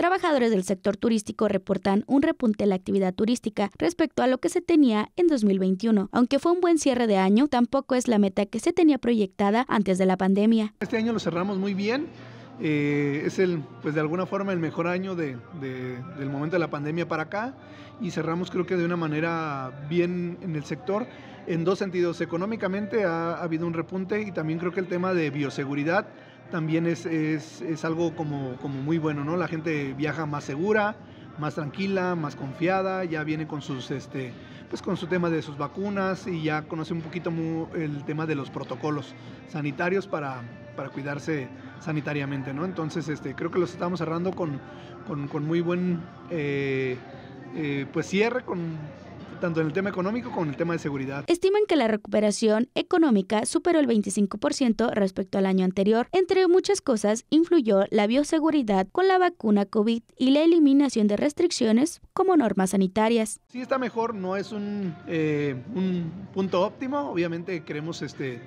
Trabajadores del sector turístico reportan un repunte en la actividad turística respecto a lo que se tenía en 2021. Aunque fue un buen cierre de año, tampoco es la meta que se tenía proyectada antes de la pandemia. Este año lo cerramos muy bien. Eh, es el, pues de alguna forma el mejor año de, del momento de la pandemia para acá y cerramos creo que de una manera bien en el sector en dos sentidos. Económicamente ha habido un repunte y también creo que el tema de bioseguridad también es, es, algo como, como, muy bueno, ¿no? La gente viaja más segura, más tranquila, más confiada, ya viene con sus este pues con su tema de sus vacunas y ya conoce un poquito el tema de los protocolos sanitarios para, para cuidarse sanitariamente, ¿no? Entonces, este, creo que los estamos cerrando con, muy buen eh, eh, pues cierre, con tanto en el tema económico como en el tema de seguridad. Estiman que la recuperación económica superó el 25% respecto al año anterior. Entre muchas cosas, influyó la bioseguridad con la vacuna COVID y la eliminación de restricciones como normas sanitarias. Si está mejor, no es un, eh, un punto óptimo, obviamente queremos este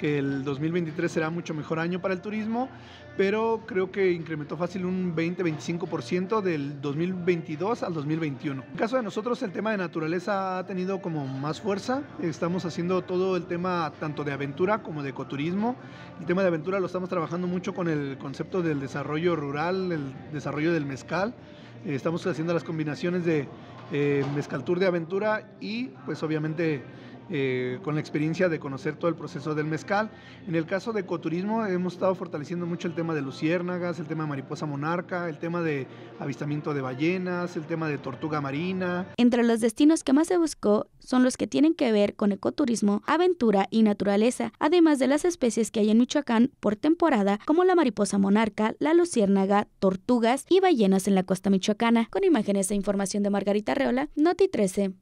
que el 2023 será mucho mejor año para el turismo, pero creo que incrementó fácil un 20-25% del 2022 al 2021. En el caso de nosotros, el tema de naturaleza ha tenido como más fuerza. Estamos haciendo todo el tema tanto de aventura como de ecoturismo. El tema de aventura lo estamos trabajando mucho con el concepto del desarrollo rural, el desarrollo del mezcal. Eh, estamos haciendo las combinaciones de eh, mezcal tour de aventura y pues obviamente eh, con la experiencia de conocer todo el proceso del mezcal. En el caso de ecoturismo hemos estado fortaleciendo mucho el tema de luciérnagas, el tema de mariposa monarca, el tema de avistamiento de ballenas, el tema de tortuga marina. Entre los destinos que más se buscó son los que tienen que ver con ecoturismo, aventura y naturaleza, además de las especies que hay en Michoacán por temporada, como la mariposa monarca, la luciérnaga, tortugas y ballenas en la costa michoacana. Con imágenes e información de Margarita Reola, Noti 13.